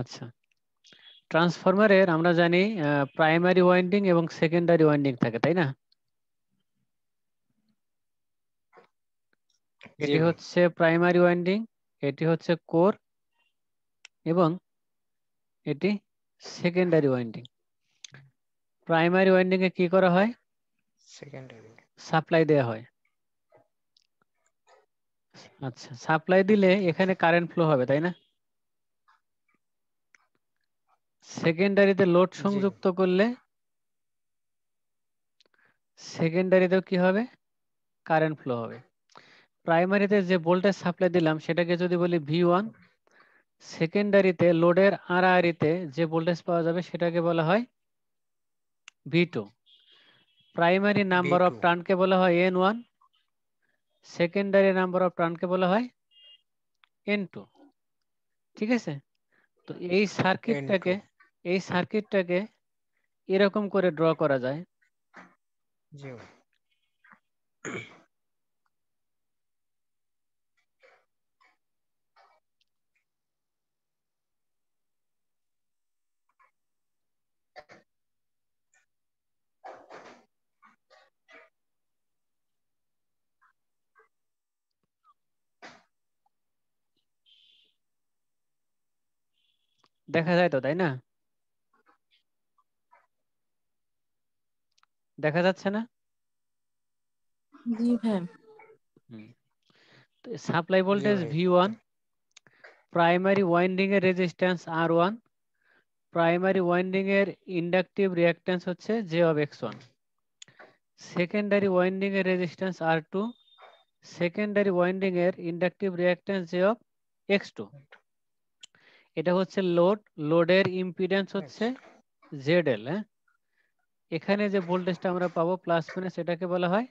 আচ্ছা ট্রান্সফরমারের আমরা জানি প্রাইমারি ওয়াইন্ডিং এবং সেকেন্ডারি ওয়াইন্ডিং থাকে তাই না এটি হচ্ছে প্রাইমারি ওয়াইন্ডিং এটি হচ্ছে কোর এবং এটি সেকেন্ডারি ওয়াইন্ডিং প্রাইমারি ওয়াইন্ডিং এ কি করা হয় সেকেন্ডারি সাপ্লাই দেয়া হয় আচ্ছা সাপ্লাই দিলে এখানে কারেন্ট ফ্লো হবে তাই না সেকেন্ডারিতে লোড সংযুক্ত করলে সেকেন্ডারিতেও কি হবে কারেন্ট ফ্লো হবে প্রাইমারিতে যে ভোল্টেজ সাপ্লাই দিলাম সেটাকে যদি বলি ভি ওয়ান সেকেন্ডারিতে লোডের আড়াআড়িতে যে ভোল্টেজ পাওয়া যাবে সেটাকে বলা হয় V two primary number of টার্নকে বলা হয় N one secondary number of টার্নকে বলা হয় এন টু ঠিক আছে তো এই সার্কিটটাকে এই সার্কিটটাকে এরকম করে ড্র করা যায় জি দেখা যায় তো তাই না দেখা যাচ্ছে না জি supply voltage V one primary winding এর রেজিস্ট্যান্স ওয়ান প্রাইমারি ওয়াইন্ডিং এর ইন্ডাকটিভ রিয়াক্ট্যান্স হচ্ছে অব অফ ওয়ান সেকেন্ডারি ওয়াইন্ডিং এর রেজিস্ট্যান্স টু সেকেন্ডারি ওয়াইন্ডিং এর ইন্ডাকটিভ জে অব অফ টু এটা হচ্ছে লোড লোডের ইম্পিডেন্স হচ্ছে জেড এল হ্যাঁ এখানে যে ভোল্টেজটা আমরা পাবো প্লাস মানে সেটাকে বলা হয়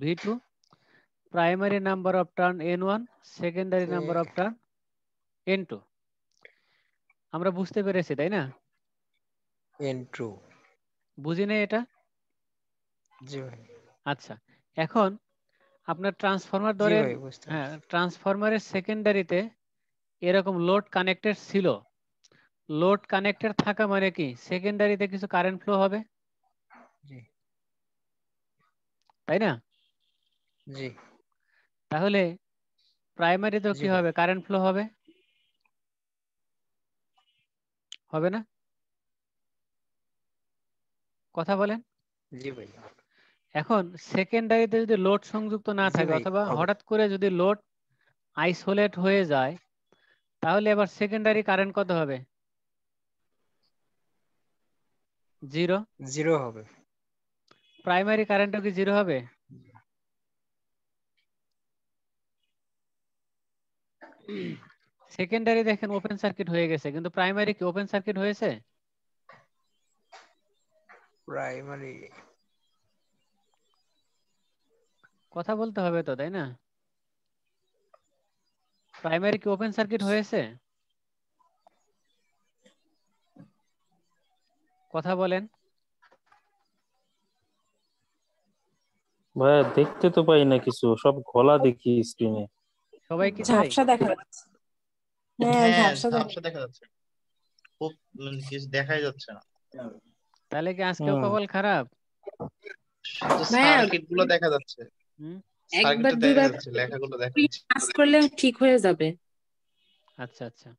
V two primary number of turn N one secondary number of turn N two আমরা বুঝতে পেরেছি তাই না এন টু বুঝি না এটা জি আচ্ছা এখন আপনার ট্রান্সফরমার ধরে হ্যাঁ ট্রান্সফরমারের সেকেন্ডারিতে এরকম লোড কানেক্টেড ছিল লোড কানেক্টেড থাকা মানে কি সেকেন্ডারিতে কিছু কারেন্ট ফ্লো হবে জি তাই না জি তাহলে প্রাইমারি তো কি হবে কারেন্ট ফ্লো হবে হবে না কথা বলেন জি ভাই এখন সেকেন্ডারিতে যদি লোড সংযুক্ত না থাকে অথবা হঠাৎ করে যদি লোড আইসোলেট হয়ে যায় তাহলে এবার সেকেন্ডারি কারেন্ট কত হবে জিরো জিরো হবে প্রাইমারি কারেন্টও কি জিরো হবে সেকেন্ডারি দেখেন ওপেন সার্কিট হয়ে গেছে কিন্তু প্রাইমারি কি ওপেন সার্কিট হয়েছে প্রাইমারি কথা বলতে হবে তো তাই না প্রাইমারি কি ওপেন সার্কিট হয়েছে কথা বলেন ভাই দেখতে তো পাই না কিছু সব ঘোলা দেখি স্ক্রিনে সবাই কি ঝাপসা দেখা যাচ্ছে হ্যাঁ, হ্যাঁ ঝাপসা দেখা যাচ্ছে খুব মানে কিছু দেখাই যাচ্ছে না তাহলে কি আজকে খারাপ সার্কিট গুলো দেখা যাচ্ছে একবার দুইবার লেখাগুলো দেখা কাজ করলে ঠিক হয়ে যাবে আচ্ছা আচ্ছা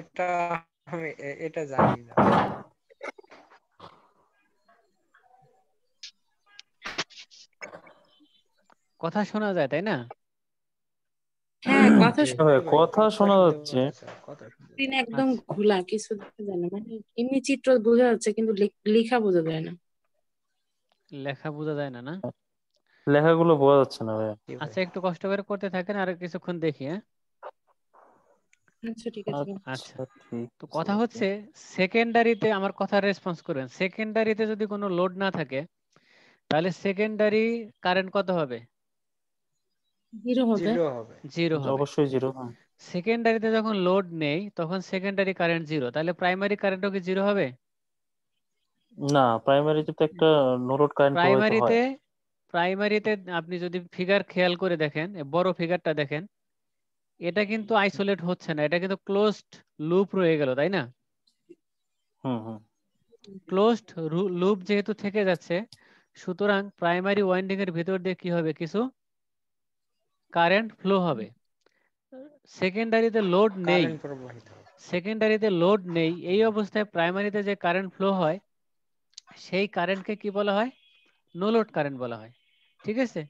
এটা এটা জানি না কথা শোনা যায় তাই না হ্যাঁ, হ্যাঁ কথা কথা শোনা যাচ্ছে স্ক্রিন একদম আচ্ছা। ঘোলা কিছু দেখা যায় না মানে এমনি চিত্র বোঝা যাচ্ছে কিন্তু লেখা বোঝা যায় না লেখা বোঝা যায় না না লেখাগুলো বোঝা যাচ্ছে না ভাই আচ্ছা একটু কষ্ট করে করতে থাকেন আর কিছুক্ষণ দেখি হ্যাঁ আচ্ছা, আচ্ছা, আচ্ছা তো কথা হচ্ছে সেকেন্ডারিতে আমার কথা রেসপন্স করবেন সেকেন্ডারিতে যদি কোনো লোড না থাকে তাহলে সেকেন্ডারি কারেন্ট কত হবে সেকেন্ডারিতে হ্যাঁ। যখন লোড নেই তখন সেকেন্ডারি কারেন্ট জিরো তাহলে প্রাইমারি কারেন্টও কি জিরো হবে না প্রাইমারিতে তো একটা নো লোড কারেন্ট প্রাইমারিতে প্রাইমারিতে আপনি যদি ফিগার খেয়াল করে দেখেন বড় ফিগারটা দেখেন এটা কিন্তু আইসোলেট হচ্ছে না এটা কিন্তু ক্লোজড লুপ রয়ে গেল তাই না ক্লোজড লুপ যেহেতু থেকে যাচ্ছে সুতরাং প্রাইমারি ওয়াইন্ডিং এর ভিতর দিয়ে কি হবে কিছু কারেন্ট ফ্লো হবে সেকেন্ডারিতে লোড নেই সেকেন্ডারিতে লোড নেই এই অবস্থায় প্রাইমারিতে যে কারেন্ট ফ্লো হয় সেই কারেন্টকে কি বলা হয় নো লোড কারেন্ট বলা হয় ঠিক আছে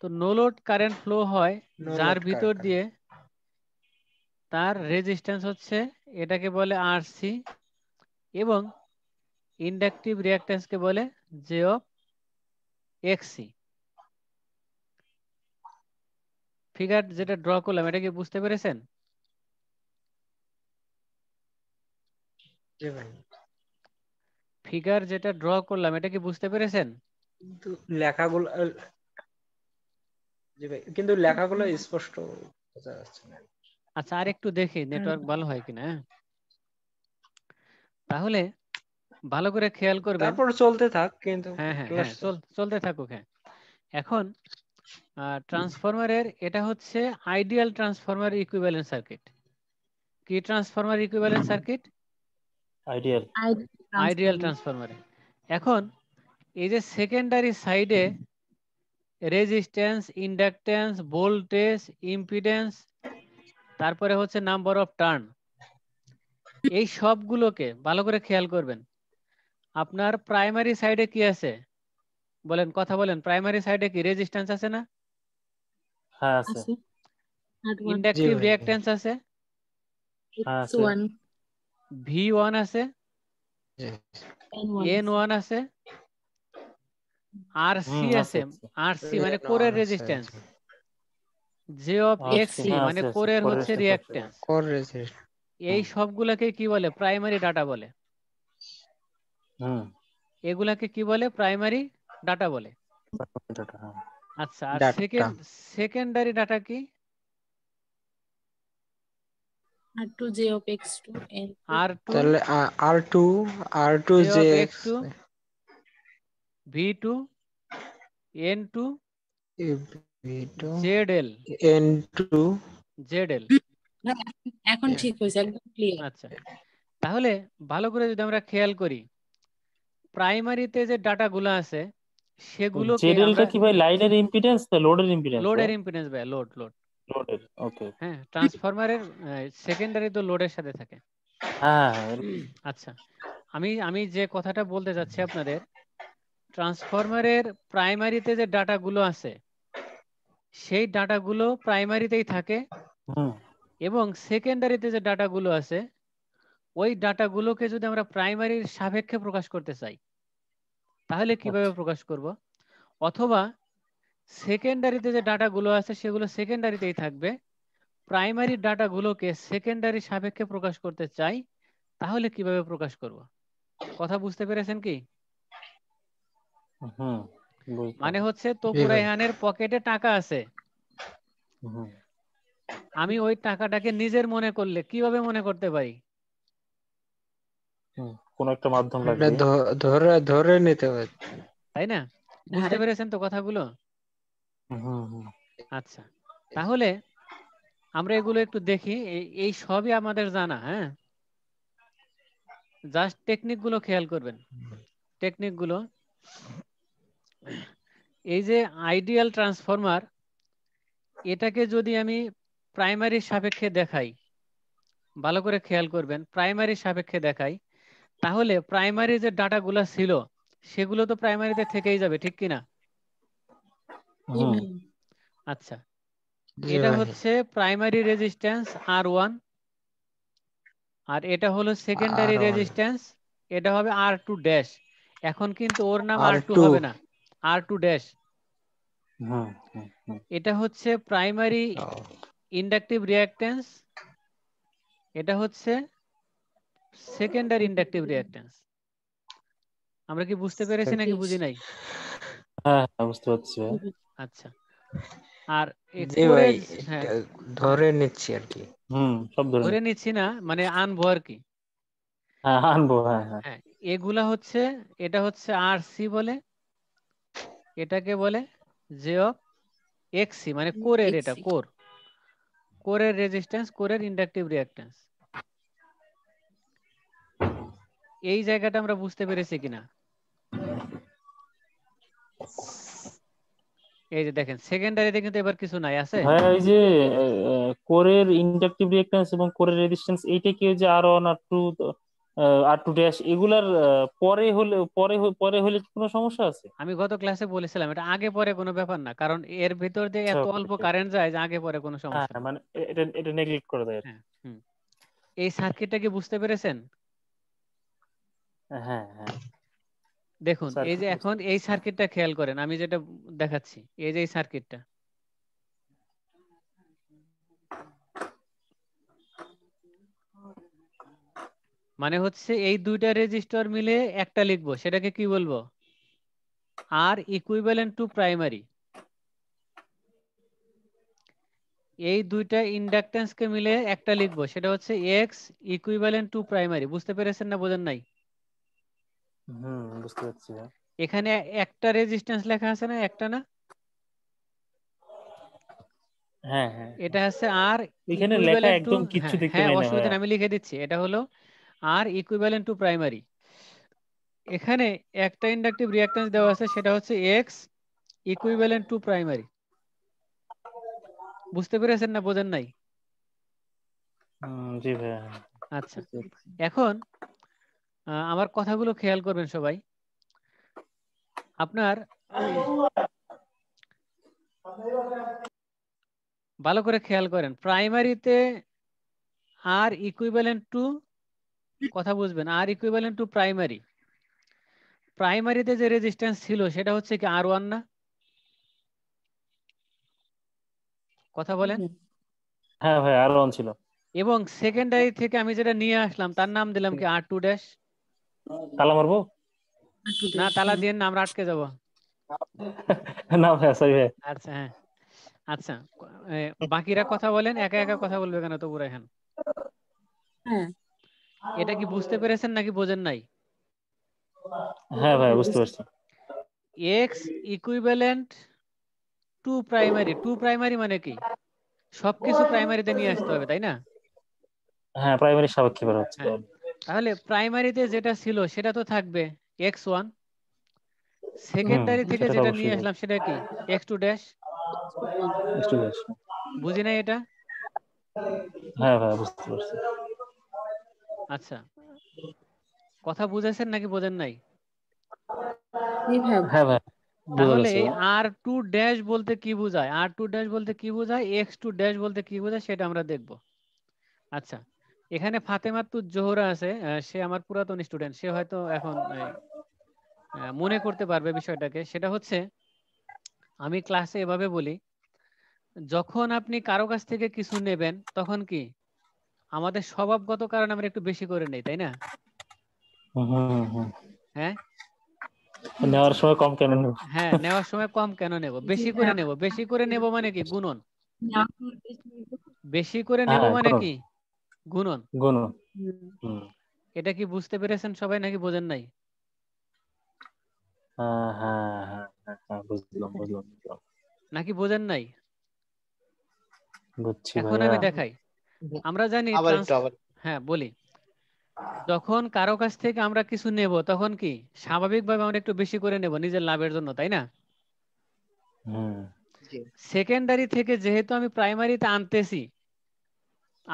তো নো লোড কারেন্ট ফ্লো হয় যার ভিতর দিয়ে তার রেজিস্ট্যান্স হচ্ছে এটাকে বলে আর সি এবং ইন্ডাকটিভ রিঅ্যাকট্যান্সকে বলে জে অফ এক্সি ফিগার যেটা ড্র করলাম এটা কি বুঝতে পেরেছেন ফিগার যেটা ড্র করলাম এটা কি বুঝতে পেরেছেন কিন্তু লেখাগুলো স্পষ্ট বোঝা আচ্ছা আর একটু দেখি নেটওয়ার্ক ভালো হয় কিনা হ্যাঁ? তাহলে ভালো করে খেয়াল করবে তারপর চলতে থাক কিন্তু হ্যাঁ হ্যাঁ, হ্যাঁ চলতে থাকুক হ্যাঁ এখন ট্রান্সফরমারের এটা হচ্ছে আইডিয়াল ট্রান্সফরমার ইকুইভ্যালেন্ট সার্কিট কি transformer equivalent circuit ideal ideal ট্রান্সফরমারে এখন এই যে সেকেন্ডারি সাইডে রেজিস্ট্যান্স ইন্ডাকট্যান্স ভোল্টেজ ইম্পিডেন্স তারপরে হচ্ছে নাম্বার অফ টার্ন এই সবগুলোকে ভালো করে খেয়াল করবেন আপনার প্রাইমারি সাইডে কি আছে বলেন কথা বলেন প্রাইমারি সাইডে কি রেজিস্ট্যান্স আছে না হ্যাঁ আছে ইন্ডাকটিভ রিঅ্যাকট্যান্স আছে হ্যাঁ ওয়ান আছে ওয়ান আছে সি আছে সি মানে কোরের resistance J of x C মানে কোরের হচ্ছে রিঅ্যাকট্যান্স কোর রেজিস্ট্যান্স এই সবগুলোকে কি বলে প্রাইমারি ডাটা বলে হুম এগুলাকে কি বলে প্রাইমারি ডাটা বলে আচ্ছা আর সেকেন্ড সেকেন্ডারি ডাটা কি R2 j of x2 l R2 তাহলে R2 R2 j x2 V2 N2 V2 ZL N2 এখন ঠিক হয়েছে একদম ক্লিয়ার আচ্ছা তাহলে ভালো করে যদি আমরা খেয়াল করি প্রাইমারিতে যে ডাটাগুলো আছে সেগুলো জেডেলটা কি ভাই লাইনের ইম্পিডেন্স না লোডের ইম্পিডেন্স লোডের ইম্পিডেন্স ভাই লোড লোড লোডের ওকে হ্যাঁ ট্রান্সফরমারের সেকেন্ডারি তো লোডের সাথে থাকে হ্যাঁ, হ্যাঁ আচ্ছা আমি আমি যে কথাটা বলতে যাচ্ছি আপনাদের ট্রান্সফরমারের প্রাইমারিতে যে গুলো আছে সেই ডাটাগুলো প্রাইমারিতেই থাকে এবং সেকেন্ডারিতে যে গুলো আছে ওই গুলোকে যদি আমরা প্রাইমারির সাপেক্ষে প্রকাশ করতে চাই তাহলে কিভাবে প্রকাশ করব অথবা সেকেন্ডারিতে যে ডাটাগুলো আছে সেগুলো সেকেন্ডারিতেই থাকবে প্রাইমারি ডাটাগুলোকে সেকেন্ডারি সাপেক্ষে প্রকাশ করতে চাই তাহলে কিভাবে প্রকাশ করব কথা বুঝতে পেরেছেন কি মানে হচ্ছে তোপুরা পকেটে টাকা আছে আমি ওই টাকাটাকে নিজের মনে করলে কিভাবে মনে করতে পারি কোন একটা মাধ্যম লাগবে ধরে ধরে নিতে হবে তাই না বুঝতে পেরেছেন তো কথাগুলো আচ্ছা তাহলে আমরা এগুলো একটু দেখি এই সবই আমাদের জানা হ্যাঁ জাস্ট টেকনিক গুলো খেয়াল করবেন টেকনিক গুলো এই যে আইডিয়াল ট্রান্সফরমার এটাকে যদি আমি প্রাইমারি সাপেক্ষে দেখাই ভালো করে খেয়াল করবেন প্রাইমারি সাপেক্ষে দেখাই তাহলে প্রাইমারি যে ডাটাগুলো ছিল সেগুলো তো প্রাইমারিতে থেকেই যাবে ঠিক কি না আচ্ছা এটা হচ্ছে primary resistance R one R এটা হলো সেকেন্ডারি রেজিস্ট্যান্স এটা হবে আর টু ড্যাশ এখন কিন্তু ওর নাম আর টু হবে না আর টু ড্যাশ এটা হচ্ছে প্রাইমারি ইন্ডাকটিভ রিয়াক্টেন্স এটা হচ্ছে সেকেন্ডারি ইন্ডাকটিভ রিঅ্যাকট্যান্স আমরা কি বুঝতে পেরেছি নাকি বুঝি নাই হ্যাঁ, হ্যাঁ বুঝতে পারছি আচ্ছা আর হ্যাঁ। ধরে নিচ্ছি আর কি হুম সব ধরে ধরে নিচ্ছি না মানে আনবো আর কি হ্যাঁ আনবো হ্যাঁ হ্যাঁ, হ্যাঁ এগুলা হচ্ছে এটা হচ্ছে আর সি বলে এটাকে বলে যে অফ এক্সি মানে কোরের এটা কোর কোরের রেজিস্ট্যান্স কোরের ইন্ডাকটিভ রিঅ্যাকট্যান্স এই জায়গাটা আমরা বুঝতে পেরেছি কিনা এই যে দেখেন সেকেন্ডারিতে কিন্তু এবার কিছু নাই আছে হ্যাঁ এই যে কোরের ইন্ডাকটিভ রিঅ্যাকট্যান্স এবং কোরের রেজিস্ট্যান্স এইটা কি যে R one R two R two dash এগুলার পরে হলে পরে পরে হলে কোনো সমস্যা আছে আমি গত ক্লাসে বলেছিলাম এটা আগে পরে কোনো ব্যাপার না কারণ এর ভিতর দিয়ে আচ্ছা, এত অল্প কারেন্ট যায় যে আগে পরে কোনো সমস্যা হ্যাঁ, মানে এটা এটা নেগলেক্ট করে দেয় হ্যাঁ, এই সার্কিটটা কি বুঝতে পেরেছেন হ্যাঁ, হ্যাঁ। দেখুন এই যে এখন এই সার্কিটটা খেয়াল করেন আমি যেটা দেখাচ্ছি এই যে এই সার্কিটটা মানে হচ্ছে এই দুইটা রেজিস্টার মিলে একটা লিখবো সেটাকে কি বলবো আর ইকুইভ্যালেন্ট টু প্রাইমারি এই দুইটা কে মিলে একটা লিখবো সেটা হচ্ছে এক্স ইকুইভ্যালেন্ট টু প্রাইমারি বুঝতে পেরেছেন না বোঝেন নাই হুম বুঝতে পারছি এখানে একটা রেজিস্ট্যান্স লেখা আছে না একটা না হ্যাঁ, হ্যাঁ, হ্যাঁ। এটা আছে আর এখানে লেখা একদম কিছু দেখতে পাই না অসুবিধা আমি লিখে দিচ্ছি এটা হলো আর ইকুইভ্যালেন্ট টু প্রাইমারি এখানে একটা ইন্ডাকটিভ রিঅ্যাকট্যান্স দেওয়া আছে সেটা হচ্ছে এক্স ইকুইভ্যালেন্ট টু প্রাইমারি বুঝতে পেরেছেন না বোঝেন নাই জি ভাই আচ্ছা এখন আমার কথাগুলো খেয়াল করবেন সবাই আপনার ভালো করে খেয়াল করেন প্রাইমারিতে আর ইকুইভ্যালেন্ট টু কথা বুঝবেন আর ইকুইভ্যালেন্ট টু প্রাইমারি প্রাইমারিতে যে রেজিস্ট্যান্স ছিল সেটা হচ্ছে কি আর ওয়ান না কথা বলেন হ্যাঁ ভাই আর ওয়ান ছিল এবং সেকেন্ডারি থেকে আমি যেটা নিয়ে আসলাম তার নাম দিলাম কি আর টু ড্যাশ তালা মারবো না তালা দিয়ে না আমরা আটকে যাব না ভাই সরি ভাই আচ্ছা হ্যাঁ আচ্ছা বাকিরা কথা বলেন একা একা কথা বলবে কেন তো পুরো এখন হ্যাঁ। এটা কি বুঝতে পেরেছেন নাকি বোঝেন নাই হ্যাঁ ভাই বুঝতে পারছি X equivalent to primary to primary মানে কি সবকিছু প্রাইমারিতে নিয়ে আসতে হবে তাই না হ্যাঁ প্রাইমারি সাপেক্ষে বের হচ্ছে হ্যাঁ। তাহলে প্রাইমারিতে যেটা ছিল সেটা তো থাকবে এক্স ওয়ান সেকেন্ডারি থেকে যেটা নিয়ে আসলাম সেটা কি এক্স টু ড্যাশ বুঝি নাই এটা হ্যাঁ, হ্যাঁ, আচ্ছা কথা বুঝেছেন নাকি বোঝেন নাই হ্যাঁ, তাহলে আর টু ড্যাশ বলতে কি বোঝায় আর টু ড্যাশ বলতে কি বোঝায় এক্স টু ড্যাশ বলতে কি বোঝায় সেটা আমরা দেখবো আচ্ছা এখানে ফাতেমা ফাতেমাতুজ জোহরা আছে সে আমার পুরাতন স্টুডেন্ট সে হয়তো এখন মনে করতে পারবে বিষয়টাকে সেটা হচ্ছে আমি ক্লাসে এভাবে বলি যখন আপনি কারো কাছ থেকে কিছু নেবেন তখন কি আমাদের স্বভাবগত কারণে আমরা একটু বেশি করে নেই তাই না হ্যাঁ নেওয়ার সময় কম কেন নেব হ্যাঁ নেওয়ার সময় কম কেন নেব বেশি করে নেব বেশি করে নেব মানে কি গুণন বেশি করে নেব হ্যাঁ, মানে কি গুণন গুণন এটা কি বুঝতে পেরেছেন সবাই নাকি বোঝেন নাই হ্যাঁ, হ্যাঁ, হ্যাঁ, নাকি বোঝেন নাই এখন আমি দেখাই আমরা জানি হ্যাঁ বলি যখন কারো কাছ থেকে আমরা কিছু নেব তখন কি স্বাভাবিকভাবে আমরা একটু বেশি করে নেব নিজের লাভের জন্য তাই না সেকেন্ডারি থেকে যেহেতু আমি প্রাইমারিতে আনতেছি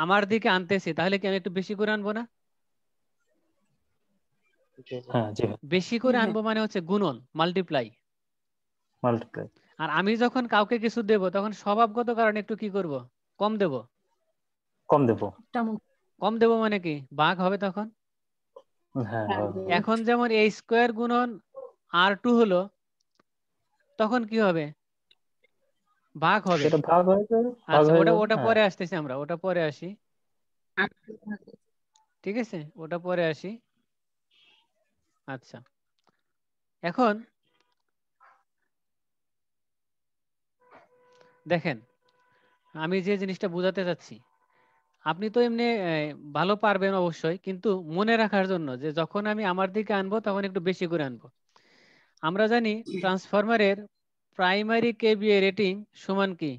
আমার দিকে আনতেছি তাহলে কি আমি একটু বেশি করে আনবো না হ্যাঁ, বেশি করে আনবো মানে হচ্ছে গুণন মাল্টিপ্লাই আর আমি যখন কাউকে কিছু দেব তখন স্বভাবগত কারণে একটু কি করব কম দেব কম দেব কম দেব মানে কি বাঘ হবে তখন হ্যাঁ, এখন যেমন এই স্কোয়ার গুণন আর টু হলো তখন কি হবে ভাগ হবে সেটা ভাগ হয়েছে আচ্ছা, ওটা ওটা হ্যাঁ। পরে আসতেছি আমরা ওটা পরে আসি ঠিক আছে ওটা পরে আসি আচ্ছা এখন দেখেন আমি যে জিনিসটা বোঝাতে চাচ্ছি আপনি তো এমনি ভালো পারবেন অবশ্যই কিন্তু মনে রাখার জন্য যে যখন আমি আমার দিকে আনবো তখন একটু বেশি করে আনবো আমরা জানি ট্রান্সফরমারের প্রাইমারি কেবিএ রেটিং সমান কি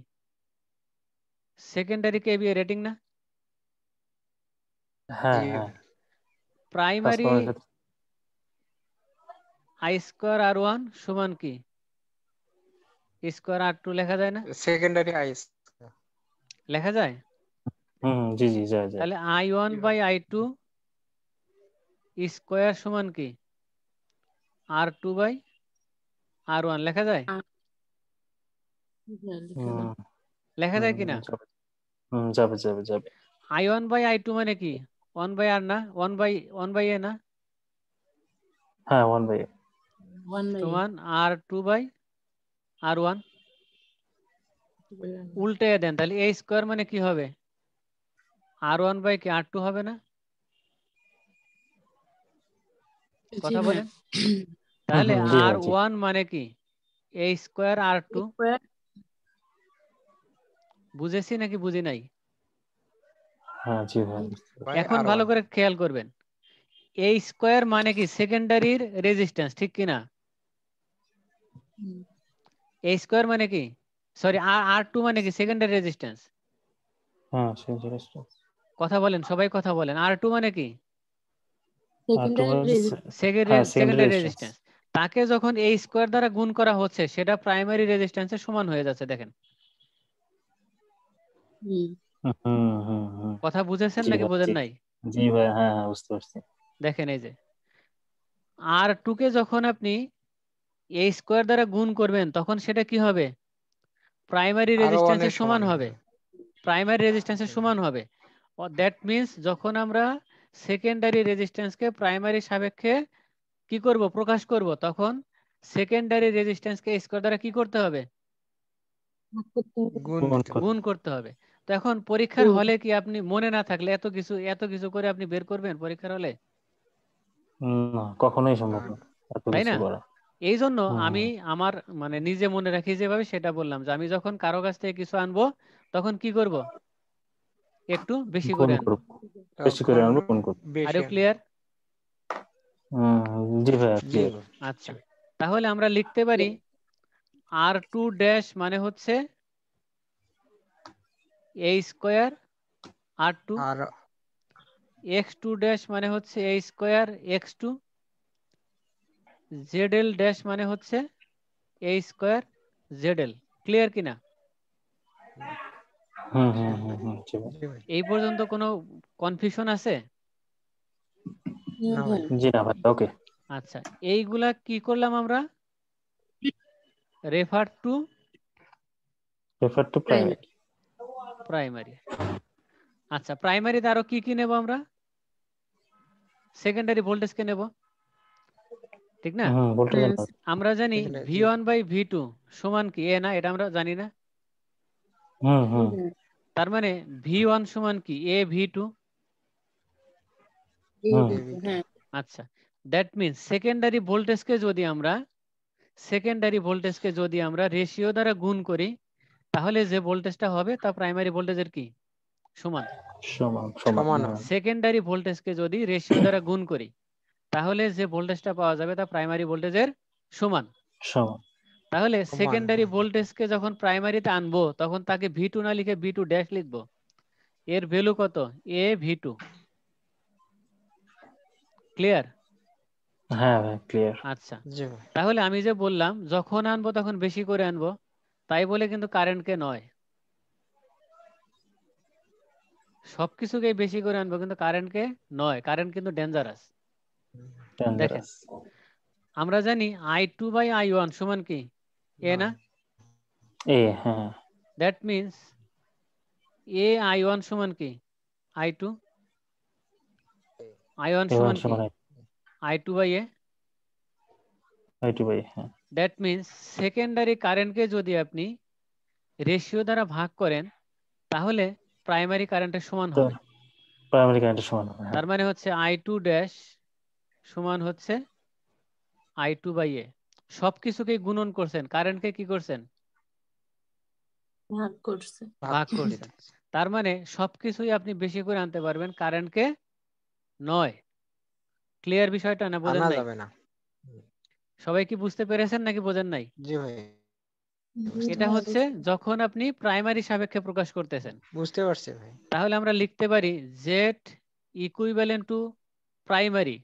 সেকেন্ডারি কেবিএ রেটিং না হ্যাঁ primary I square R one সমান কি স্কয়ার আর টু লেখা যায় না সেকেন্ডারি আই লেখা যায় জি জি যায় তাহলে I one by I two square সমান কি R two by R one লেখা যায় লেখে দাও কি না জবে জবে জবে আয়োন ভাই আইটু মানে কি 1 বাই আর না 1 বাই 1 বাই এ না হ্যাঁ 1 বাই 1 বাই তো 1 r2 / r1 উল্টে দেন তাহলে a স্কয়ার মানে কি হবে r1 বাই কি r2 হবে না কথা বলেন তাহলে hmm, r1 মানে কি a স্কয়ার r2 স্কয়ার বুঝেছি নাকি বুঝি নাই হ্যাঁ, এখন ভালো করে খেয়াল করবেন এই স্কোয়ার মানে কি সেকেন্ডারির রেজিস্ট্যান্স ঠিক কি না এ স্কোয়ার মানে কি সরি আর আর টু মানে কি সেকেন্ডারি রেজিস্ট্যান্স হ্যাঁ সেকেন্ডারি রেজিস্ট্যান্স কথা বলেন সবাই কথা বলেন আর টু মানে কি সেকেন্ডারি রেজিস্ট্যান্স তাকে যখন এ স্কোয়ার দ্বারা গুণ করা হচ্ছে সেটা প্রাইমারি রেজিস্ট্যান্সের সমান হয়ে যাচ্ছে দেখেন কথা বুঝেছেন নাকি বোঝেন নাই জি ভাই হ্যাঁ হ্যাঁ বুঝতে পারছি দেখেন এই যে আর টুকে যখন আপনি এ স্কোয়ার দ্বারা গুণ করবেন তখন সেটা কি হবে প্রাইমারি রেজিস্ট্যান্সের সমান হবে প্রাইমারি রেজিস্ট্যান্সের সমান হবে দ্যাট মিন্স যখন আমরা সেকেন্ডারি রেজিস্ট্যান্সকে প্রাইমারি সাপেক্ষে কি করব প্রকাশ করব তখন সেকেন্ডারি রেজিস্ট্যান্সকে স্কোয়ার দ্বারা কি করতে হবে গুণ করতে হবে তো এখন পরীক্ষার হলে কি আপনি মনে না থাকলে এত কিছু এত কিছু করে আপনি বের করবেন পরীক্ষার হলে কখনোই সম্ভব না তাই না এই জন্য আমি আমার মানে নিজে মনে রাখি যেভাবে সেটা বললাম যে আমি যখন কারো কাছ থেকে কিছু আনবো তখন কি করব একটু বেশি করে আনবো আচ্ছা, বেশি করে আনবো কোন করব আর ক্লিয়ার জি ভাই আচ্ছা তাহলে আমরা লিখতে পারি আর টু ড্যাশ মানে হচ্ছে এ স্কোয়ার আর টু আর এক্স টু ড্যাশ মানে হচ্ছে a square X two Z L dash মানে হচ্ছে a square Z L clear কিনা আচ্ছা। এই পর্যন্ত কোনো কনফিউশন আছে জি না ভাই ওকে আচ্ছা এইগুলা কি করলাম আমরা refer to refer to private primary আচ্ছা প্রাইমারিতে আরো কি কি নেব আমরা সেকেন্ডারি ভোল্টেজ কে নেব ঠিক না হ্যাঁ, আমরা জানি V one by V two সমান কি এ না এটা আমরা জানি না হ্যাঁ, হ্যাঁ। তার মানে ভি ওয়ান সমান কি এ ভি টু আচ্ছা দ্যাট মিন সেকেন্ডারি ভোল্টেজকে যদি আমরা সেকেন্ডারি ভোল্টেজকে যদি আমরা রেশিও দ্বারা গুণ করি তাহলে যে ভোল্টেজটা হবে তা প্রাইমারি ভোল্টেজের কি সমান সমান সেকেন্ডারি হ্যাঁ। ভোল্টেজকে যদি রেশিও দ্বারা গুণ করি তাহলে যে ভোল্টেজটা পাওয়া যাবে তা প্রাইমারি ভোল্টেজের সমান সমান তাহলে সেকেন্ডারি হ্যাঁ। ভোল্টেজকে যখন প্রাইমারিতে আনবো তখন তাকে ভি টু না লিখে ভি টু ড্যাশ লিখবো এর ভ্যালু কত এ ভি টু ক্লিয়ার হ্যাঁ ক্লিয়ার আচ্ছা তাহলে আমি যে বললাম যখন আনবো তখন বেশি করে আনবো তাই বলে কিন্তু কারেন্টকে নয় সবকিছুকে বেশি করে আনবো কিন্তু কারেন্টকে নয় কারেন্ট কিন্তু ডেঞ্জারাস দেখেন আমরা জানি I two by I one সমান কি এ না এ হ্যাঁ that means a I one সমান কি আই টু আই ওয়ান সমান কি I two by a I two by হ্যাঁ দ্যাট মিনস সেকেন্ডারি কারেন্টকে যদি আপনি রেশিও দ্বারা ভাগ করেন তাহলে প্রাইমারি কারেন্টের সমান হবে প্রাইমারি কারেন্টের সমান হবে হ্যাঁ। তার মানে হচ্ছে আই টু ড্যাশ সমান হচ্ছে আই টু বাই এ সব কিছুকে গুণন করছেন কারেন্টকে কি করছেন ভাগ করছেন ভাগ করছেন তার মানে সবকিছুই আপনি বেশি করে আনতে পারবেন কারেন্টকে নয় ক্লিয়ার বিষয়টা না বোঝা যাবে না সবাই কি বুঝতে পেরেছেন নাকি বোঝেন নাই জি ভাই এটা হচ্ছে যখন আপনি প্রাইমারি সাপেক্ষে প্রকাশ করতেছেন বুঝতে পারছি ভাই তাহলে আমরা লিখতে পারি জেড ইকুইভ্যালেন্ট টু প্রাইমারি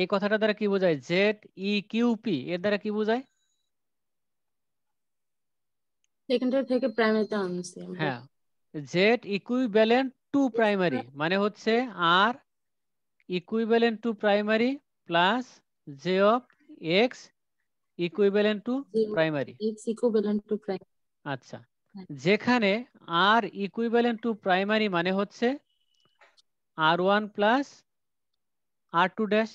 এই কথাটা দ্বারা কি বোঝায় জেড ই কিউ পি এর দ্বারা কি বোঝায় সেকেন্ডারি থেকে প্রাইমারিতে আনছি হ্যাঁ জেড ইকুইভ্যালেন্ট টু প্রাইমারি মানে হচ্ছে আর equivalent to primary plus j of x equivalent to primary x equivalent to primary আচ্ছা যেখানে r equivalent to primary মানে হচ্ছে r1 plus r2 dash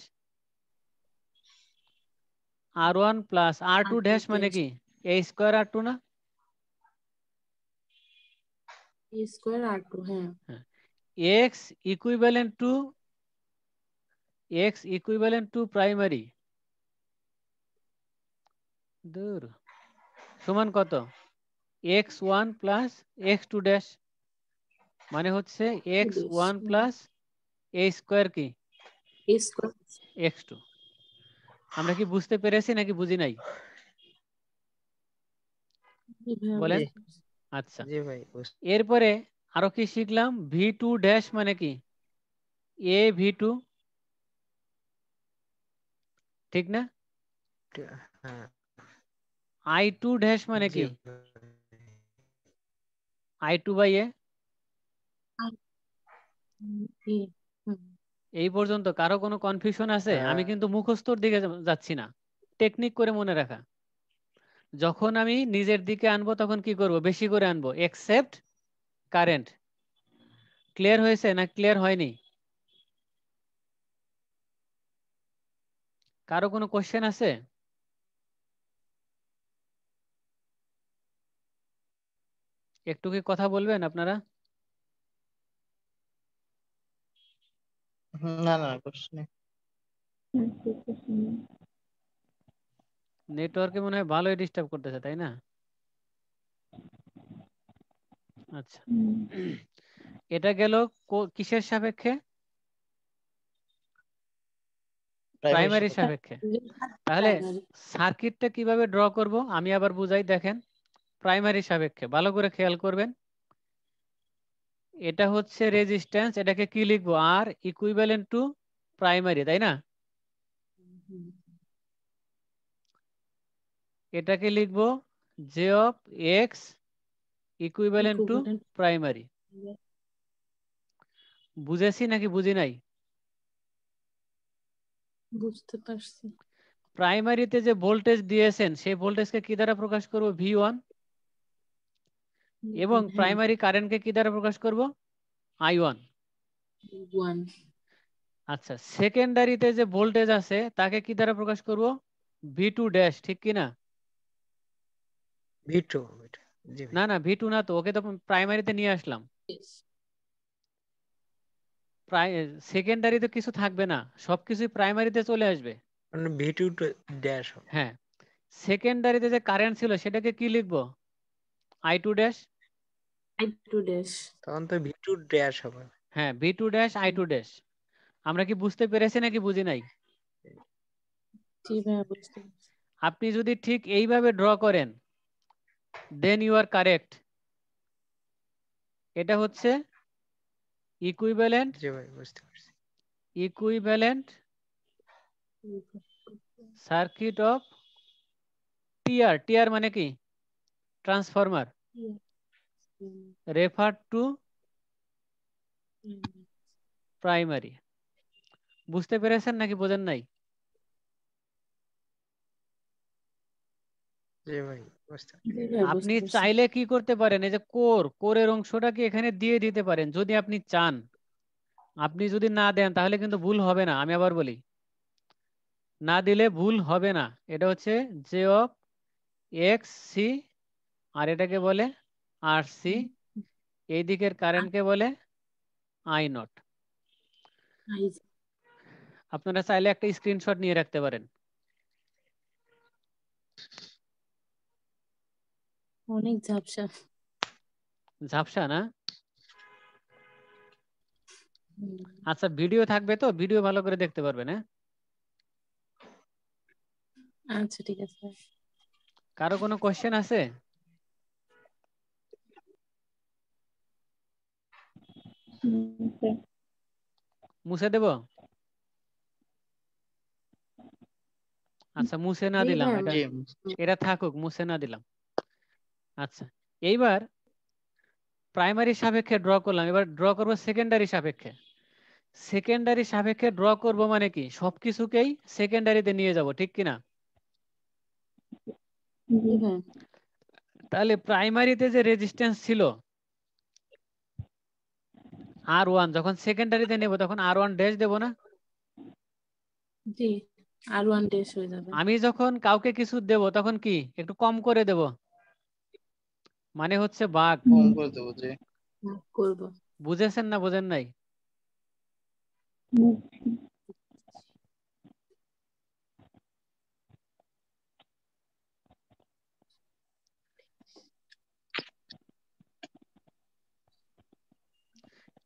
r1 plus r2 dash মানে কি a square r2 না a স্কয়ার r2 হ্যাঁ x equivalent to x equivalent to primary দূর সমান কত x plus x two dash মানে হচ্ছে x one plus a square কি এক্স টু আমরা কি বুঝতে পেরেছি নাকি বুঝি নাই হ্যাঁ, বলেন আচ্ছা এরপরে আরো কি শিখলাম ভি টু ড্যাশ মানে কি এ ভি টু ঠিক না আই টু ড্যাশ মানে কি আই টু বাই এ এই পর্যন্ত কারো কোনো কনফিউশন আছে হ্যাঁ। আমি কিন্তু মুখস্থর দিকে যাচ্ছি না টেকনিক করে মনে রাখা যখন আমি নিজের দিকে আনবো তখন কি করব বেশি করে আনবো এক্সেপ্ট কারেন্ট ক্লিয়ার হয়েছে না ক্লিয়ার হয়নি কারো কোনো কোয়েশ্চেন আছে একটু কি কথা বলবেন আপনারা না না প্রশ্নে নেটওয়ার্কে মনে হয় ভালোই ডিস্টার্ব করতেছে তাই না আচ্ছা এটা গেল কিসের সাপেক্ষে প্রাইমারি সাপেক্ষে তাহলে সার্কিটটা কিভাবে ড্র করব আমি আবার বুঝাই দেখেন প্রাইমারি সাপেক্ষে ভালো করে খেয়াল করবেন এটা হচ্ছে রেজিস্ট্যান্স এটাকে কি লিখবো আর ইকুইভ্যালেন্ট টু প্রাইমারি তাই না এটাকে লিখবো j of x equivalent to primary বুঝেছি নাকি বুঝি নাই বুঝতে পারছি প্রাইমারিতে যে ভোল্টেজ দিয়েছেন সেই ভোল্টেজকে কি দ্বারা প্রকাশ করবো ভি ওয়ান এবং প্রাইমারি হ্যাঁ। কারেন্টকে কি দ্বারা প্রকাশ করব আই ওয়ান আচ্ছা সেকেন্ডারিতে যে ভোল্টেজ আছে তাকে কি দ্বারা প্রকাশ করব ভি টু ড্যাশ ঠিক কি না না না ভি টু না তো ওকে তো প্রাইমারিতে নিয়ে আসলাম সেকেন্ডারিতে কিছু থাকবে না সবকিছু প্রাইমারিতে চলে আসবে ভি টু ড্যাশ হ্যাঁ সেকেন্ডারিতে যে কারেন্ট ছিল সেটাকে কি লিখবো I two dash I two dash তখন তো ভি টু ড্যাশ হবে হ্যাঁ V two dash I two dash আমরা কি বুঝতে পেরেছি নাকি বুঝি নাই আপনি যদি ঠিক এইভাবে ড্র করেন দেন ইউ আর কারেক্ট এটা হচ্ছে ইকুইভ্যালেন্ট বুঝতে equivalent circuit of TR TR মানে কি transformer refer to প্রাইমারি বুঝতে পেরেছেন নাকি বোঝেন নাই আপনি চাইলে কি করতে পারেন এই যে কোর কোরের কি এখানে দিয়ে দিতে পারেন যদি আপনি চান আপনি যদি না দেন তাহলে কিন্তু ভুল হবে না আমি আবার বলি না দিলে ভুল হবে না এটা হচ্ছে জে অফ এক্স সি আর এটাকে বলে আর সি এই দিকের কারেন্টকে বলে আই নট আপনারা চাইলে একটা স্ক্রিনশট নিয়ে রাখতে পারেন অনেক ঝাপসা ঝাপসা না আচ্ছা ভিডিও থাকবে তো ভিডিও ভালো করে দেখতে পারবেন হ্যাঁ আচ্ছা ঠিক আছে কারো কোনো কোশ্চেন আছে আচ্ছা। মুছে দেব আচ্ছা মুছে না দিলাম এটা থাকুক মুছে না দিলাম আচ্ছা এইবার প্রাইমারি সাপেক্ষে ড্র করলাম এবার ড্র করবো সেকেন্ডারি সাপেক্ষে সেকেন্ডারি সাপেক্ষে ড্র করব মানে কি সবকিছুকেই সেকেন্ডারিতে নিয়ে যাব ঠিক কি না হ্যাঁ। তাহলে প্রাইমারিতে যে রেজিস্ট্যান্স ছিল আর ওয়ান যখন সেকেন্ডারিতে নেব তখন আর ওয়ান ড্যাশ দেবো না জি আর ওয়ান ড্যাশ হয়ে যাবে আমি যখন কাউকে কিছু দেব তখন কি একটু কম করে দেব মানে হচ্ছে ভাগ কম করে দেব যে করব বুঝেছেন না বুঝেন নাই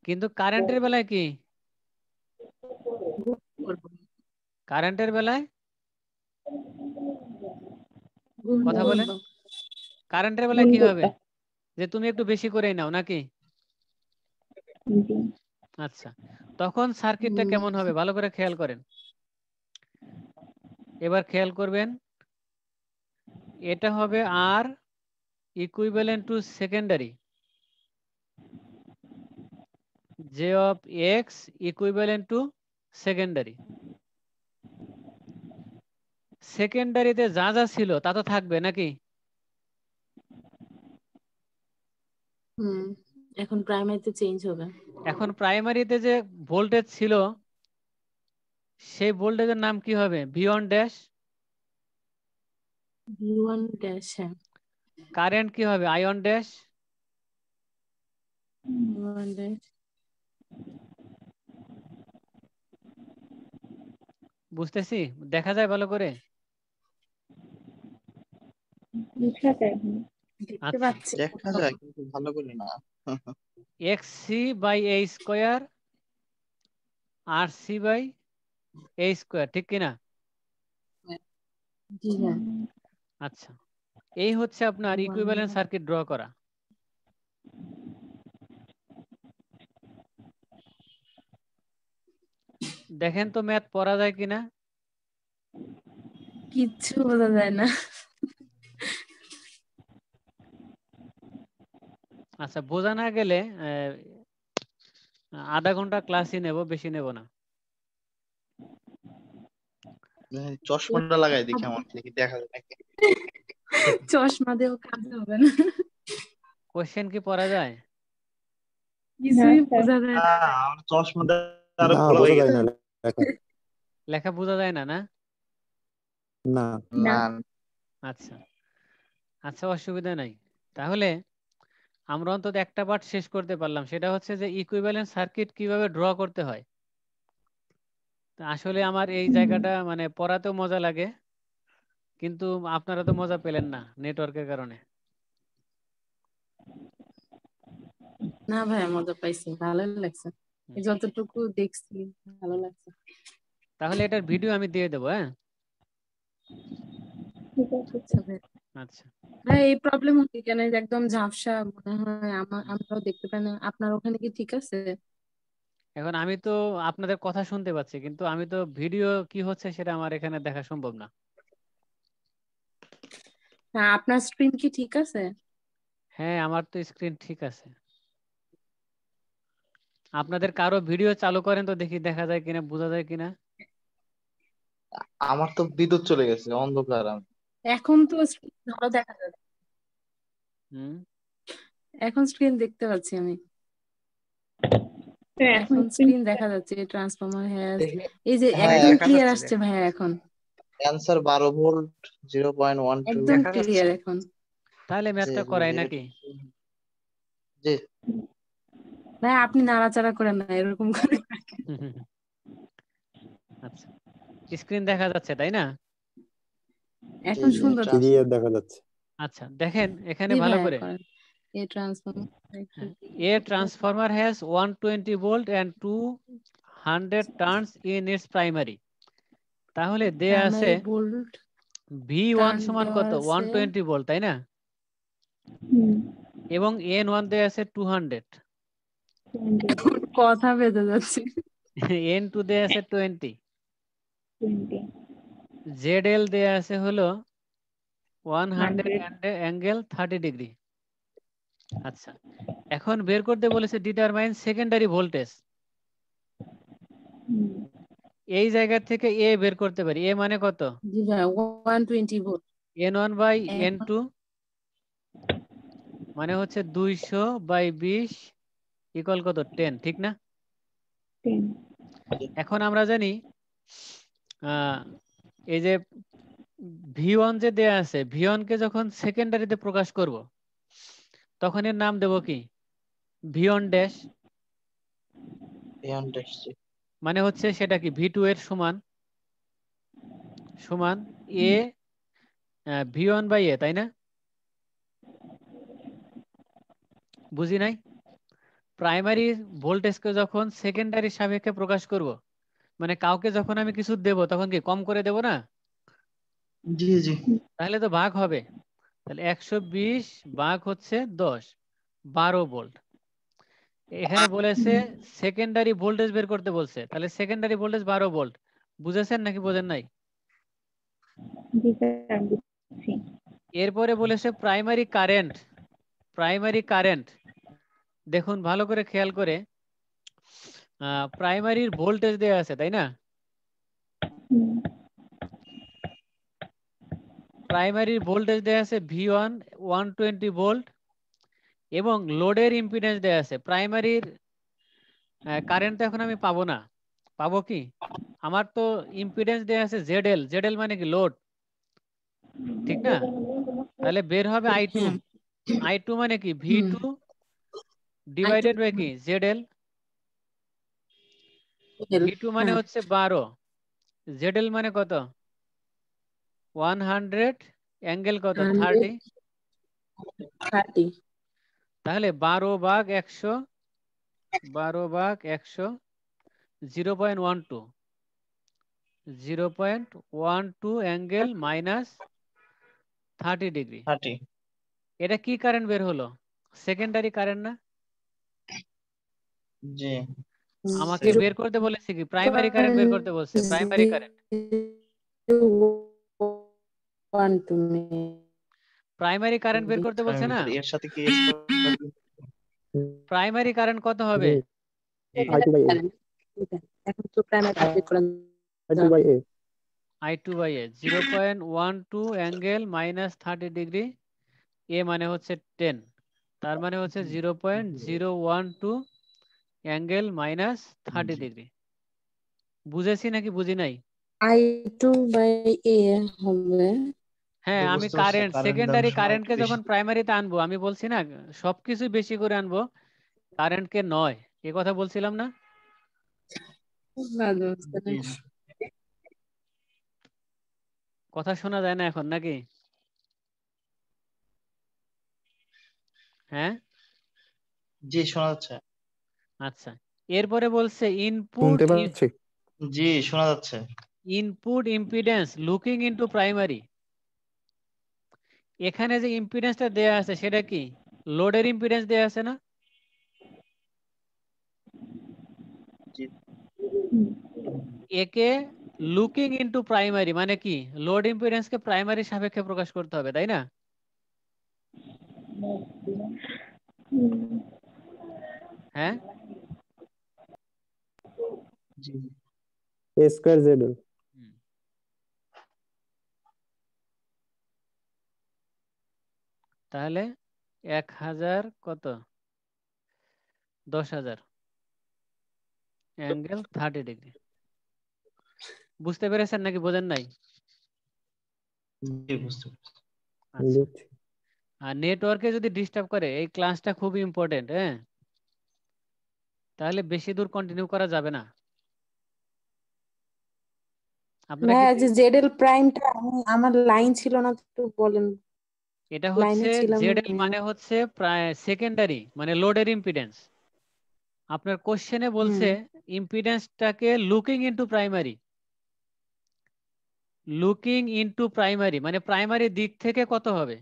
কিন্তু কারেন্টের বেলায় কি কারেন্টের বেলায় কথা বলেন কারেন্টের বেলায় কি হবে যে তুমি একটু বেশি করে নাও নাকি আচ্ছা তখন সার্কিটটা কেমন হবে ভালো করে খেয়াল করেন এবার খেয়াল করবেন এটা হবে আর equivalent to secondary j of x equivalent to secondary সেকেন্ডারিতে যা যা ছিল তা তো থাকবে নাকি এখন প্রাইমারিতে চেঞ্জ হবে এখন প্রাইমারিতে যে ভোল্টেজ ছিল সেই ভোল্টেজের নাম কি হবে V one dash V one dash current কি হবে আয়ন ড্যাশ বুঝতেছি দেখা যায় ভালো করে x c by square R c by square ঠিক হ্যাঁ। আচ্ছা এই হচ্ছে আপনার ইকুইভ্যালেন্ট সার্কিট ড্র করা দেখেন তো ম্যাথ পড়া যায় কিনা কিচ্ছু বোঝা যায় না আচ্ছা বোঝা না গেলে আধা ঘন্টা ক্লাসই নেব বেশি নেব না চশমাটা লাগাই দেখি আমার দেখি দেখা যায় চশমা দিয়েও কাজ হবে না কোশ্চেন কি পড়া যায় কিছুই বোঝা যায় না চশমা লেখা বোঝা যায় না না না আচ্ছা আচ্ছা অসুবিধা নাই তাহলে আমরা অন্তত একটা পার্ট শেষ করতে পারলাম সেটা হচ্ছে যে ইকুইভ্যালেন্ট সার্কিট কিভাবে ড্র করতে হয় আসলে আমার এই জায়গাটা মানে পড়াতেও মজা লাগে কিন্তু আপনারা তো মজা পেলেন না নেটওয়ার্কের কারণে না ভাই মজা পাইছি ভালো লাগছে যতটুকু দেখছি ভালো লাগছে তাহলে এটার ভিডিও আমি দিয়ে দেবো হ্যাঁ আচ্ছা হ্যাঁ এই প্রবলেম হচ্ছে কেন একদম ঝাপসা মনে হয় আমার আমরাও দেখতে পাই না আপনার ওখানে কি ঠিক আছে এখন আমি তো আপনাদের কথা শুনতে পাচ্ছি কিন্তু আমি তো ভিডিও কি হচ্ছে সেটা আমার এখানে দেখা সম্ভব না হ্যাঁ, আপনার স্ক্রিন কি ঠিক আছে হ্যাঁ আমার তো স্ক্রিন ঠিক আছে আপনাদের কারো ভিডিও চালু করেন তো দেখি দেখা যায় কিনা বোঝা যায় কিনা আমার তো বিদ্যুৎ চলে গেছে অন্ধকার এখন তো ভালো দেখা যাবে এখন স্ক্রিন দেখতে পাচ্ছি আমি হ্যাঁ, এখন স্ক্রিন দেখা যাচ্ছে ট্রান্সফরমার হ্যাজ এই যে হ্যাঁ, একদম ক্লিয়ার আসছে ভাইয়া এখন অ্যানসার 12 ভোল্ট 0.12 একদম ক্লিয়ার এখন তাহলে ম্যাথটা করাই নাকি জি হ্যাঁ আপনি নাড়াচাড়া করেন না এরকম করে আচ্ছা স্ক্রিন দেখা যাচ্ছে তাই না এখন সুন্দর ক্লিয়ার দেখা যাচ্ছে আচ্ছা দেখেন এখানে ভালো করে a transformer a transformer has 120 volt and 200 turns in its primary তাহলে দে আছে ভোল্ট V1 সমান কত 120 ভোল্ট তাই না এবং N1 দে আছে 200 কথা বেঁধে যাচ্ছে এন টু দে আছে টোয়েন্টি জেড এল দে আছে হলো one hundred angle thirty degree আচ্ছা এখন বের করতে বলেছে ডিটারমাইন সেকেন্ডারি ভোল্টেজ এই জায়গা থেকে এ বের করতে পারি এ মানে কত N one by N two মানে হচ্ছে দুইশো বাই বিশ ইকুয়াল কত টেন ঠিক না এখন আমরা জানি এই যে ভি ওয়ান যে দেয়া আছে ভি কে যখন সেকেন্ডারিতে প্রকাশ করব তখন এর নাম দেব কি ভি ওয়ান ড্যাশ মানে হচ্ছে সেটা কি ভি টু এর সমান সমান a V one by a তাই না বুঝি নাই প্রাইমারি ভোল্টেজকে যখন সেকেন্ডারি সাপেক্ষে প্রকাশ করব মানে কাউকে যখন আমি কিছু দেব তখন কি কম করে দেব না জি জি তাহলে তো ভাগ হবে তাহলে একশো বিশ ভাগ হচ্ছে দশ বারো ভোল্ট এখানে বলেছে সেকেন্ডারি ভোল্টেজ বের করতে বলছে তাহলে সেকেন্ডারি ভোল্টেজ বারো ভোল্ট বুঝেছেন নাকি বোঝেন নাই এরপরে বলেছে প্রাইমারি কারেন্ট প্রাইমারি কারেন্ট দেখুন ভালো করে খেয়াল করে প্রাইমারির ভোল্টেজ দেওয়া আছে তাই না প্রাইমারির ভোল্টেজ দেওয়া আছে V one one twenty volt এবং লোডের ইম্পিডেন্স দেওয়া আছে প্রাইমারির কারেন্ট তো এখন আমি পাবো না পাবো কি আমার তো ইম্পিডেন্স দেওয়া আছে জেড এল জেড এল মানে কি লোড ঠিক না তাহলে বের হবে আই টু আই টু মানে কি ভি টু ডিভাইডেড বাই কি জেডএল ভি টু মানে হ্যাঁ। হচ্ছে বারো জেডএল মানে কত ওয়ান হান্ড্রেড অ্যাঙ্গেল কত থার্টি তাহলে বারো ভাগ একশো বারো ভাগ একশো zero point one two zero point one two angle minus thirty degree thirty এটা কি কারেন্ট বের হলো সেকেন্ডারি কারেন্ট না জি আমাকে বের করতে বলেছে কি প্রাইমারি কারেন্ট বের করতে বলছে প্রাইমারি কারেন্ট প্রাইমারি কারেন্ট বের করতে বলছে না এর সাথে কি প্রাইমারি কারেন্ট কত হবে I two by a zero point one two angle minus thirty degree a মানে হচ্ছে টেন তার মানে হচ্ছে zero zero point one two angle minus thirty degree বুঝেছি নাকি বুঝি নাই আই টু বাই এ হবে হ্যাঁ আমি কারেন্ট সেকেন্ডারি কারেন্ট কে যখন প্রাইমারিতে আনবো আমি বলছি না সবকিছু বেশি করে আনবো কারেন্ট কে নয় এ কথা বলছিলাম না কথা শোনা যায় না এখন নাকি হ্যাঁ জি শোনা যাচ্ছে আচ্ছা এরপরে বলছে ইনপুট জি শোনা যাচ্ছে input impedance looking into primary এখানে যে ইম্পিডেন্সটা দেয়া আছে সেটা কি লোডের ইম্পিডেন্স দেয়া আছে না একে লুকিং ইনটু প্রাইমারি মানে কি লোড ইম্পিডেন্স কে প্রাইমারি সাপেক্ষে প্রকাশ করতে হবে তাই না হ্যাঁ তাহলে এক হাজার কত দশ হাজার অ্যাঙ্গেল থার্টি ডিগ্রি বুঝতে পেরেছেন নাকি বোঝেন নাই আচ্ছা। আর নেটওয়ার্কে যদি ডিস্টার্ব করে এই ক্লাসটা খুব ইম্পর্টেন্ট হ্যাঁ তাহলে বেশি দূর কন্টিনিউ করা যাবে না হ্যাঁ যে জেডেল প্রাইমটা আমার লাইন ছিল না একটু বলেন এটা হচ্ছে জেডেল মানে হচ্ছে সেকেন্ডারি মানে লোডের ইম্পিডেন্স আপনার কোশ্চেনে বলছে ইম্পিডেন্সটাকে looking into primary looking into primary মানে প্রাইমারি দিক থেকে কত হবে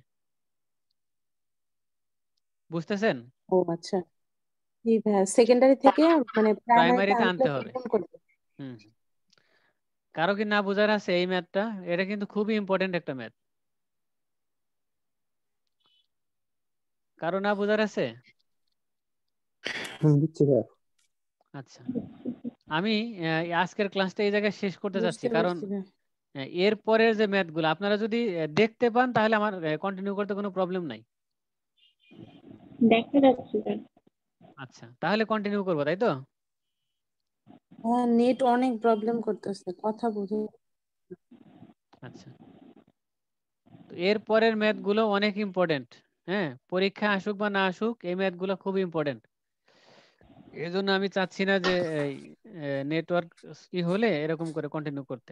বুঝতেছেন ও আচ্ছা সেকেন্ডারি হ্যাঁ, থেকে মানে প্রাইমারিতে আনতে হবে হুম কারো কি না বোঝার আছে এই ম্যাথটা এটা কিন্তু খুবই ইম্পর্টেন্ট একটা ম্যাথ কারো না বোঝার আছে আচ্ছা আমি আজকের ক্লাসটা এই জায়গায় শেষ করতে যাচ্ছি কারণ এর পরের যে ম্যাথ গুলো আপনারা যদি দেখতে পান তাহলে আমার কন্টিনিউ করতে কোনো প্রবলেম নাই দেখা যাচ্ছে আচ্ছা তাহলে কন্টিনিউ করবো তাই তো হ্যাঁ নেট অনেক প্রবলেম করতেছে কথা বুঝে আচ্ছা তো এর পরের ম্যাথগুলো অনেক ইম্পর্টেন্ট হ্যাঁ পরীক্ষা আসুক বা না আসুক এই ম্যাথ ম্যাথগুলো খুব ইম্পর্টেন্ট এজন্য আমি চাচ্ছি না যে নেটওয়ার্ক কি হলে এরকম করে কন্টিনিউ করতে